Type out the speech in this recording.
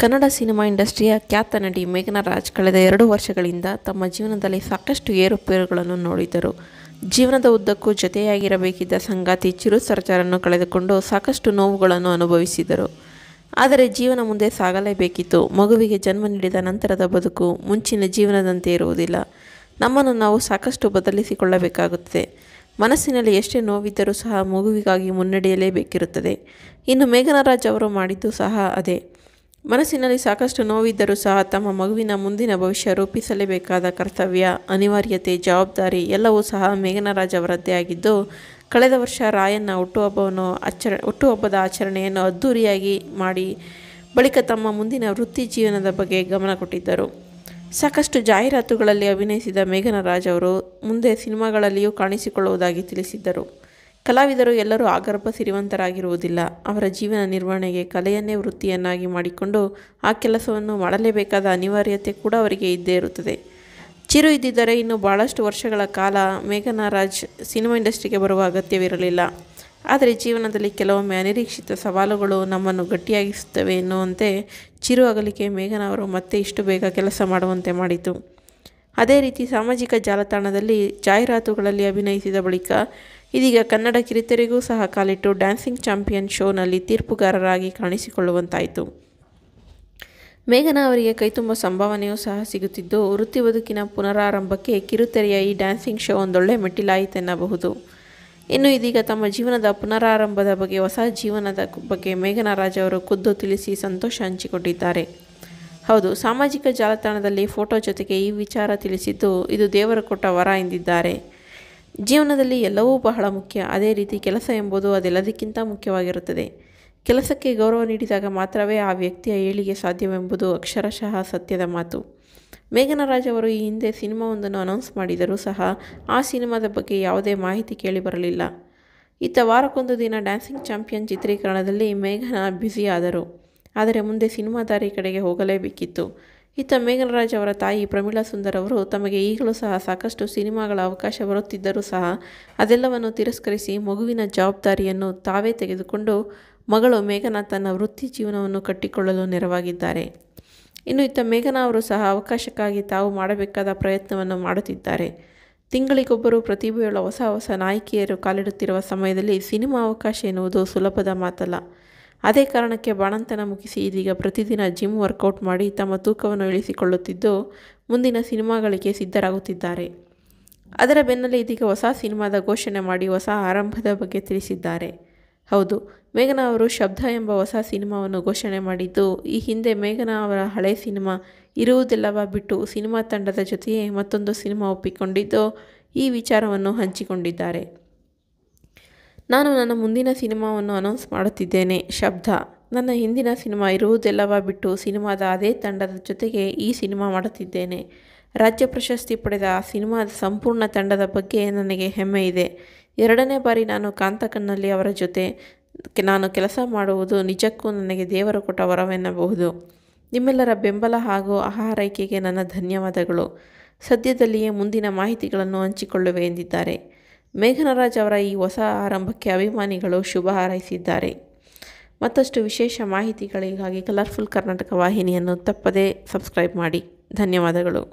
Kannada cinema ಇಂಡಸ್ಟ್ರಿಯ ಖ್ಯಾತ ನಟಿ ಮೇಘನರಾಜ್ ಕಳೆದ ಎರಡು ವರ್ಷಗಳಿಂದ ತಮ್ಮ ಜೀವನದಲ್ಲಿ ಸಾಕಷ್ಟು ಏರುಪೇರುಗಳನ್ನು ನೋಡಿದರು ಜೀವನದ ಉದ್ದಕ್ಕೂ ಜೊತೆಯಾಗಿರಬೇಕಿದ್ದ ಸಂಗಾತಿ ಚಿರು ಕಳೆದುಕೊಂಡು ಸಾಕಷ್ಟು ನೋವುಗಳನ್ನು ಅನುಭವಿಸಿದರು ಆದರೆ ಜೀವನ ಮುಂದೆ ಸಾಗಲೇಬೇಕಿತ್ತು ಮಗುವಿಗೆ ಜನ್ಮ ನೀಡಿದ ನಂತರದ ಬದುಕು ಮುಂಚಿನ ಜೀವನದಂತೆ ಇರುವುದಿಲ್ಲ ನಮ್ಮನ್ನು ನಾವು ಸಾಕಷ್ಟು ಬದಲಿಸಿಕೊಳ್ಳಬೇಕಾಗುತ್ತದೆ ಮನಸ್ಸಿನಲ್ಲಿ ಎಷ್ಟೇ ನೋವಿದ್ದರೂ ಸಹ ಮಗುವಿಗಾಗಿ ಮುನ್ನಡೆಯಲೇಬೇಕಿರುತ್ತದೆ ಇನ್ನು ಮೇಘನರಾಜ್ ಅವರು ಮಾಡಿದ್ದು ಸಹ ಅದೇ ಮನಸ್ಸಿನಲ್ಲಿ ಸಾಕಷ್ಟು ನೋವಿದ್ದರೂ ಸಹ ತಮ್ಮ ಮಗುವಿನ ಮುಂದಿನ ಭವಿಷ್ಯ ರೂಪಿಸಲೇಬೇಕಾದ ಕರ್ತವ್ಯ ಅನಿವಾರ್ಯತೆ ಜವಾಬ್ದಾರಿ ಎಲ್ಲವೂ ಸಹ ಮೇಘನರಾಜ್ ಅವರದ್ದೇ ಆಗಿದ್ದು ಕಳೆದ ವರ್ಷ ರಾಯಣ್ಣ ಹುಟ್ಟುಹಬ್ಬವನ್ನು ಆಚರ ಹುಟ್ಟುಹಬ್ಬದ ಆಚರಣೆಯನ್ನು ಅದ್ದೂರಿಯಾಗಿ ಮಾಡಿ ಬಳಿಕ ತಮ್ಮ ಮುಂದಿನ ವೃತ್ತಿ ಜೀವನದ ಬಗ್ಗೆ ಗಮನ ಕೊಟ್ಟಿದ್ದರು ಸಾಕಷ್ಟು ಜಾಹೀರಾತುಗಳಲ್ಲಿ ಅಭಿನಯಿಸಿದ ಮೇಘನರಾಜ್ ಅವರು ಮುಂದೆ ಸಿನಿಮಾಗಳಲ್ಲಿಯೂ ಕಾಣಿಸಿಕೊಳ್ಳುವುದಾಗಿ ತಿಳಿಸಿದ್ದರು ಕಲಾವಿದರು ಎಲ್ಲರೂ ಆಗರ್ಭ ಸಿರಿವಂತರಾಗಿರುವುದಿಲ್ಲ ಅವರ ಜೀವನ ನಿರ್ವಹಣೆಗೆ ಕಲೆಯನ್ನೇ ವೃತ್ತಿಯನ್ನಾಗಿ ಮಾಡಿಕೊಂಡು ಆ ಕೆಲಸವನ್ನು ಮಾಡಲೇಬೇಕಾದ ಅನಿವಾರ್ಯತೆ ಕೂಡ ಅವರಿಗೆ ಇದ್ದೇ ಇರುತ್ತದೆ ಚಿರು ಇದ್ದಿದ್ದರೆ ಇನ್ನು ಭಾಳಷ್ಟು ವರ್ಷಗಳ ಕಾಲ ಮೇಘನಾರಾಜ್ ರಾಜ್ ಸಿನಿಮಾ ಇಂಡಸ್ಟ್ರಿಗೆ ಬರುವ ಅಗತ್ಯವಿರಲಿಲ್ಲ ಆದರೆ ಜೀವನದಲ್ಲಿ ಕೆಲವೊಮ್ಮೆ ಅನಿರೀಕ್ಷಿತ ಸವಾಲುಗಳು ನಮ್ಮನ್ನು ಗಟ್ಟಿಯಾಗಿಸುತ್ತವೆ ಎನ್ನುವಂತೆ ಚಿರು ಅಗಲಿಕೆ ಮೇಘನ ಅವರು ಮತ್ತೆ ಇಷ್ಟು ಬೇಗ ಕೆಲಸ ಮಾಡುವಂತೆ ಮಾಡಿತು ಅದೇ ರೀತಿ ಸಾಮಾಜಿಕ ಜಾಲತಾಣದಲ್ಲಿ ಜಾಹೀರಾತುಗಳಲ್ಲಿ ಅಭಿನಯಿಸಿದ ಬಳಿಕ ಇದೀಗ ಕನ್ನಡ ಕಿರುತೆರೆಗೂ ಸಹ ಕಾಲಿಟ್ಟು ಡ್ಯಾನ್ಸಿಂಗ್ ಚಾಂಪಿಯನ್ ಶೋನಲ್ಲಿ ತೀರ್ಪುಗಾರರಾಗಿ ಕಾಣಿಸಿಕೊಳ್ಳುವಂತಾಯಿತು ಮೇಘನಾ ಅವರಿಗೆ ಕೈತುಂಬ ಸಂಭಾವನೆಯೂ ಸಹ ಸಿಗುತ್ತಿದ್ದು ವೃತ್ತಿ ಬದುಕಿನ ಪುನರಾರಂಭಕ್ಕೆ ಕಿರುತೆರೆಯ ಈ ಡ್ಯಾನ್ಸಿಂಗ್ ಶೋ ಒಂದೊಳ್ಳೆ ಮೆಟ್ಟಿಲಾಯಿತೆನ್ನಬಹುದು ಇನ್ನು ಇದೀಗ ತಮ್ಮ ಜೀವನದ ಪುನರಾರಂಭದ ಬಗ್ಗೆ ಹೊಸ ಜೀವನದ ಬಗ್ಗೆ ಮೇಘನಾ ರಾಜ್ ಅವರು ಖುದ್ದು ತಿಳಿಸಿ ಸಂತೋಷ ಹಂಚಿಕೊಂಡಿದ್ದಾರೆ ಹೌದು ಸಾಮಾಜಿಕ ಜಾಲತಾಣದಲ್ಲಿ ಫೋಟೋ ಜೊತೆಗೆ ಈ ವಿಚಾರ ತಿಳಿಸಿದ್ದು ಇದು ದೇವರ ಕೊಟ್ಟ ವರ ಎಂದಿದ್ದಾರೆ ಜೀವನದಲ್ಲಿ ಎಲ್ಲವೂ ಬಹಳ ಮುಖ್ಯ ಅದೇ ರೀತಿ ಕೆಲಸ ಎಂಬುದು ಅದೆಲ್ಲದಕ್ಕಿಂತ ಮುಖ್ಯವಾಗಿರುತ್ತದೆ ಕೆಲಸಕ್ಕೆ ಗೌರವ ನೀಡಿದಾಗ ಮಾತ್ರವೇ ಆ ವ್ಯಕ್ತಿಯ ಏಳಿಗೆ ಸಾಧ್ಯವೆಂಬುದು ಅಕ್ಷರಶಃ ಸತ್ಯದ ಮಾತು ಮೇಘನರಾಜ್ ಅವರು ಈ ಹಿಂದೆ ಸಿನಿಮಾವೊಂದನ್ನು ಅನೌನ್ಸ್ ಮಾಡಿದರೂ ಸಹ ಆ ಸಿನಿಮಾದ ಬಗ್ಗೆ ಯಾವುದೇ ಮಾಹಿತಿ ಕೇಳಿ ಬರಲಿಲ್ಲ ಇತ್ತ ವಾರಕ್ಕೊಂದು ದಿನ ಡ್ಯಾನ್ಸಿಂಗ್ ಚಾಂಪಿಯನ್ ಚಿತ್ರೀಕರಣದಲ್ಲಿ ಮೇಘನ ಬ್ಯುಸಿಯಾದರು ಆದರೆ ಮುಂದೆ ಸಿನಿಮಾ ದಾರಿ ಕಡೆಗೆ ಹೋಗಲೇಬೇಕಿತ್ತು ಇತ್ತ ಮೇಘನರಾಜ್ ಅವರ ತಾಯಿ ಪ್ರಮೀಳಾ ಸುಂದರ್ ಅವರು ತಮಗೆ ಈಗಲೂ ಸಹ ಸಾಕಷ್ಟು ಸಿನಿಮಾಗಳ ಅವಕಾಶ ಬರುತ್ತಿದ್ದರೂ ಸಹ ಅದೆಲ್ಲವನ್ನು ತಿರಸ್ಕರಿಸಿ ಮಗುವಿನ ಜವಾಬ್ದಾರಿಯನ್ನು ತಾವೇ ತೆಗೆದುಕೊಂಡು ಮಗಳು ಮೇಘನಾ ತನ್ನ ವೃತ್ತಿ ಜೀವನವನ್ನು ಕಟ್ಟಿಕೊಳ್ಳಲು ನೆರವಾಗಿದ್ದಾರೆ ಇನ್ನು ಇತ್ತ ಮೇಘನಾ ಅವರು ಸಹ ಅವಕಾಶಕ್ಕಾಗಿ ತಾವು ಮಾಡಬೇಕಾದ ಪ್ರಯತ್ನವನ್ನು ಮಾಡುತ್ತಿದ್ದಾರೆ ತಿಂಗಳಿಗೊಬ್ಬರು ಪ್ರತಿಭೆಯುಳ್ಳ ಹೊಸ ಹೊಸ ನಾಯಕಿಯರು ಕಾಲಿಡುತ್ತಿರುವ ಸಮಯದಲ್ಲಿ ಸಿನಿಮಾ ಅವಕಾಶ ಎನ್ನುವುದು ಸುಲಭದ ಮಾತಲ್ಲ ಅದೇ ಕಾರಣಕ್ಕೆ ಬಾಣಂತನ ಮುಗಿಸಿ ಇದೀಗ ಪ್ರತಿದಿನ ಜಿಮ್ ವರ್ಕೌಟ್ ಮಾಡಿ ತಮ್ಮ ತೂಕವನ್ನು ಇಳಿಸಿಕೊಳ್ಳುತ್ತಿದ್ದು ಮುಂದಿನ ಸಿನಿಮಾಗಳಿಗೆ ಸಿದ್ಧರಾಗುತ್ತಿದ್ದಾರೆ ಅದರ ಬೆನ್ನಲ್ಲೇ ಇದೀಗ ಹೊಸ ಸಿನಿಮಾದ ಘೋಷಣೆ ಮಾಡಿ ಹೊಸ ಆರಂಭದ ಬಗ್ಗೆ ತಿಳಿಸಿದ್ದಾರೆ ಹೌದು ಮೇಘನಾ ಅವರು ಶಬ್ದ ಎಂಬ ಹೊಸ ಸಿನಿಮಾವನ್ನು ಘೋಷಣೆ ಮಾಡಿದ್ದು ಈ ಹಿಂದೆ ಮೇಘನಾ ಅವರ ಹಳೆ ಸಿನಿಮಾ ಇರುವುದಿಲ್ಲವ ಬಿಟ್ಟು ಸಿನಿಮಾ ತಂಡದ ಜೊತೆಯೇ ಮತ್ತೊಂದು ಸಿನಿಮಾ ಒಪ್ಪಿಕೊಂಡಿದ್ದು ಈ ವಿಚಾರವನ್ನು ಹಂಚಿಕೊಂಡಿದ್ದಾರೆ ನಾನು ನನ್ನ ಮುಂದಿನ ಸಿನಿಮಾವನ್ನು ಅನೌನ್ಸ್ ಮಾಡುತ್ತಿದ್ದೇನೆ ಶಬ್ದ ನನ್ನ ಹಿಂದಿನ ಸಿನಿಮಾ ಇರುವುದೆಲ್ಲವ ಬಿಟ್ಟು ಸಿನಿಮಾದ ಅದೇ ತಂಡದ ಜೊತೆಗೆ ಈ ಸಿನಿಮಾ ಮಾಡುತ್ತಿದ್ದೇನೆ ರಾಜ್ಯ ಪ್ರಶಸ್ತಿ ಪಡೆದ ಆ ಸಿನಿಮಾದ ಸಂಪೂರ್ಣ ತಂಡದ ಬಗ್ಗೆ ನನಗೆ ಹೆಮ್ಮೆ ಇದೆ ಎರಡನೇ ಬಾರಿ ನಾನು ಕಾಂತಕಣ್ಣಲ್ಲಿ ಅವರ ಜೊತೆ ನಾನು ಕೆಲಸ ಮಾಡುವುದು ನಿಜಕ್ಕೂ ನನಗೆ ದೇವರು ಕೊಟ್ಟ ವರವೆನ್ನಬಹುದು ನಿಮ್ಮೆಲ್ಲರ ಬೆಂಬಲ ಹಾಗೂ ಆಹಾರೈಕೆಗೆ ನನ್ನ ಧನ್ಯವಾದಗಳು ಸದ್ಯದಲ್ಲಿಯೇ ಮುಂದಿನ ಮಾಹಿತಿಗಳನ್ನು ಹಂಚಿಕೊಳ್ಳುವೆ ಎಂದಿದ್ದಾರೆ ಮೇಘನರಾಜ್ ಅವರ ಈ ಹೊಸ ಆರಂಭಕ್ಕೆ ಅಭಿಮಾನಿಗಳು ಶುಭ ಹಾರೈಸಿದ್ದಾರೆ ಮತ್ತಷ್ಟು ವಿಶೇಷ ಮಾಹಿತಿಗಳಿಗಾಗಿ ಕಲರ್ಫುಲ್ ಕರ್ನಾಟಕ ವಾಹಿನಿಯನ್ನು ತಪ್ಪದೇ ಸಬ್ಸ್ಕ್ರೈಬ್ ಮಾಡಿ ಧನ್ಯವಾದಗಳು